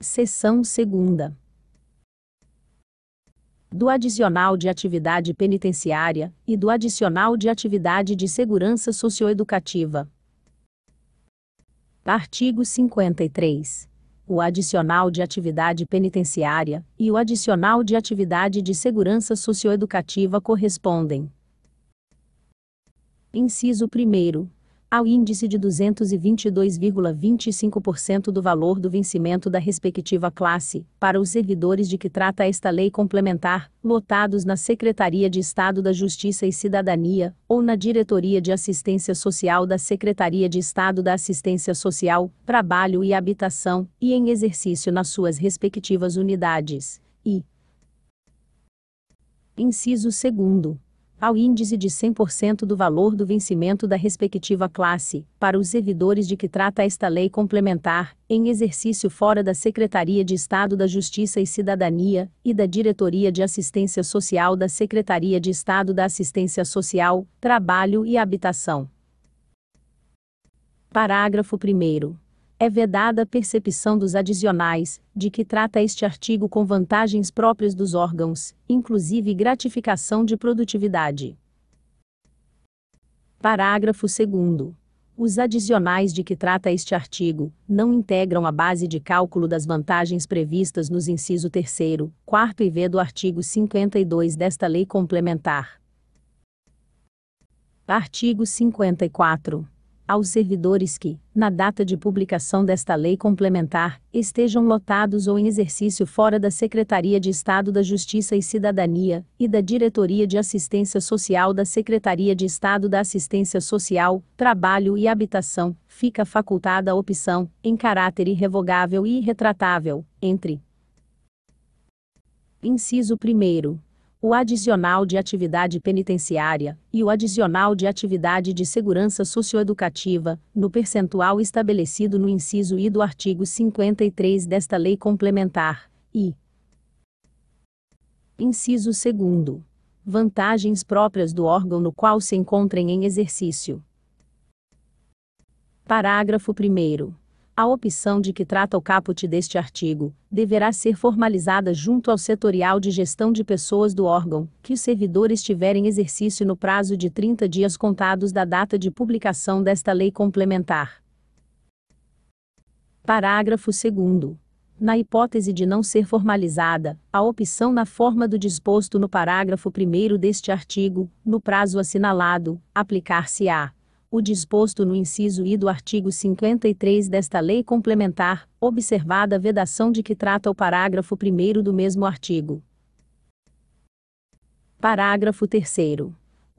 Seção 2 do adicional de atividade penitenciária e do adicional de atividade de segurança socioeducativa. Artigo 53. O adicional de atividade penitenciária e o adicional de atividade de segurança socioeducativa correspondem. Inciso 1 ao índice de 222,25% do valor do vencimento da respectiva classe, para os servidores de que trata esta lei complementar, lotados na Secretaria de Estado da Justiça e Cidadania, ou na Diretoria de Assistência Social da Secretaria de Estado da Assistência Social, Trabalho e Habitação, e em exercício nas suas respectivas unidades. E. Inciso 2 ao índice de 100% do valor do vencimento da respectiva classe, para os servidores de que trata esta lei complementar, em exercício fora da Secretaria de Estado da Justiça e Cidadania e da Diretoria de Assistência Social da Secretaria de Estado da Assistência Social, Trabalho e Habitação. Parágrafo 1 é vedada a percepção dos adicionais, de que trata este artigo com vantagens próprias dos órgãos, inclusive gratificação de produtividade. Parágrafo 2. Os adicionais de que trata este artigo não integram a base de cálculo das vantagens previstas nos inciso 3, 4 e V do artigo 52 desta lei complementar. Artigo 54 aos servidores que, na data de publicação desta lei complementar, estejam lotados ou em exercício fora da Secretaria de Estado da Justiça e Cidadania e da Diretoria de Assistência Social da Secretaria de Estado da Assistência Social, Trabalho e Habitação, fica facultada a opção, em caráter irrevogável e irretratável, entre inciso 1 o adicional de atividade penitenciária e o adicional de atividade de segurança socioeducativa, no percentual estabelecido no inciso I do artigo 53 desta lei complementar, e inciso 2 vantagens próprias do órgão no qual se encontrem em exercício. Parágrafo 1 a opção de que trata o caput deste artigo deverá ser formalizada junto ao setorial de gestão de pessoas do órgão, que o servidor estiver em exercício no prazo de 30 dias contados da data de publicação desta lei complementar. Parágrafo 2 na hipótese de não ser formalizada, a opção na forma do disposto no parágrafo 1 deste artigo, no prazo assinalado, aplicar-se-á o disposto no inciso I do artigo 53 desta lei complementar, observada a vedação de que trata o parágrafo 1 do mesmo artigo. Parágrafo 3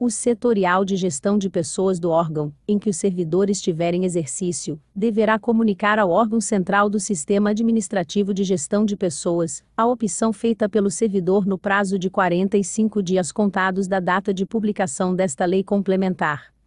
o setorial de gestão de pessoas do órgão, em que o servidor estiver em exercício, deverá comunicar ao órgão central do Sistema Administrativo de Gestão de Pessoas a opção feita pelo servidor no prazo de 45 dias contados da data de publicação desta lei complementar.